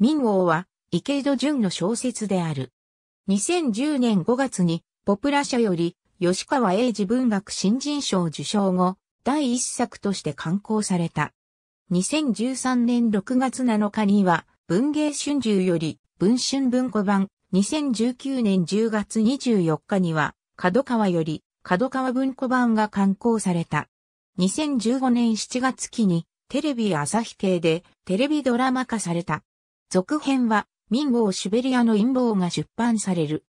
民王は池井戸淳の小説である。2010年5月にポプラ社より吉川英治文学新人賞受賞後、第一作として刊行された。2013年6月7日には文芸春秋より文春文庫版、2019年10月24日には角川より角川文庫版が刊行された。2015年7月期にテレビ朝日系でテレビドラマ化された。続編は、民号シベリアの陰謀が出版される。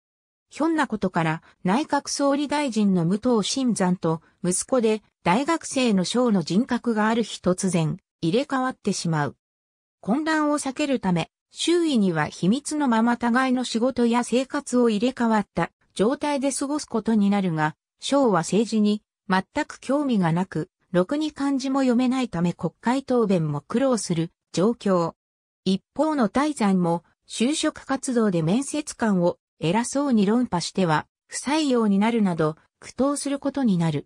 ひょんなことから内閣総理大臣の武藤新山と息子で大学生の章の人格がある日突然入れ替わってしまう。混乱を避けるため周囲には秘密のまま互いの仕事や生活を入れ替わった状態で過ごすことになるが、章は政治に全く興味がなく、ろくに漢字も読めないため国会答弁も苦労する状況。一方の泰山も、就職活動で面接官を偉そうに論破しては、不採用になるなど、苦闘することになる。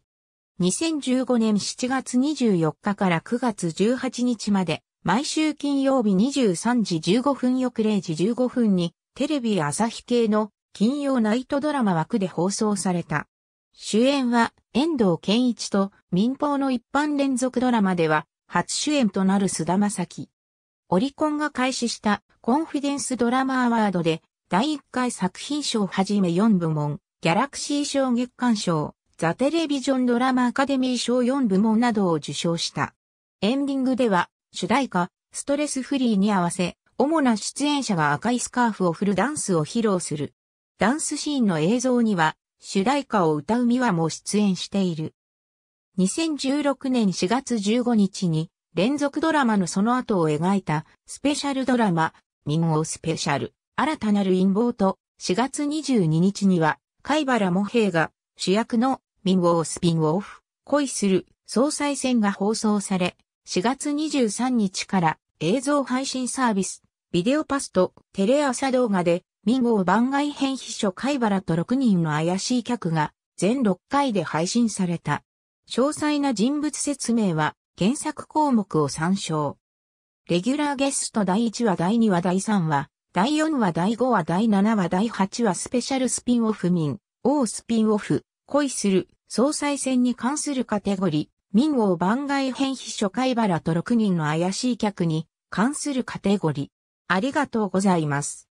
2015年7月24日から9月18日まで、毎週金曜日23時15分翌0時15分に、テレビ朝日系の金曜ナイトドラマ枠で放送された。主演は遠藤健一と民放の一般連続ドラマでは初主演となる菅田正樹。オリコンが開始したコンフィデンスドラマアワードで第1回作品賞はじめ4部門、ギャラクシー賞月間賞、ザ・テレビジョンドラマアカデミー賞4部門などを受賞した。エンディングでは、主題歌、ストレスフリーに合わせ、主な出演者が赤いスカーフを振るダンスを披露する。ダンスシーンの映像には、主題歌を歌うミワも出演している。2016年4月15日に、連続ドラマのその後を描いたスペシャルドラマ、民王スペシャル、新たなる陰謀と4月22日には、貝原茂平が主役の民王スピンオフ、恋する総裁選が放送され、4月23日から映像配信サービス、ビデオパスとテレ朝動画で、民号番外編秘書貝原と6人の怪しい客が全6回で配信された。詳細な人物説明は原作項目を参照。レギュラーゲスト第1話第2話第3話、第4話第5話第7話第8話スペシャルスピンオフ民、王スピンオフ、恋する、総裁選に関するカテゴリー、民王番外編秘書貝原と6人の怪しい客に関するカテゴリー。ありがとうございます。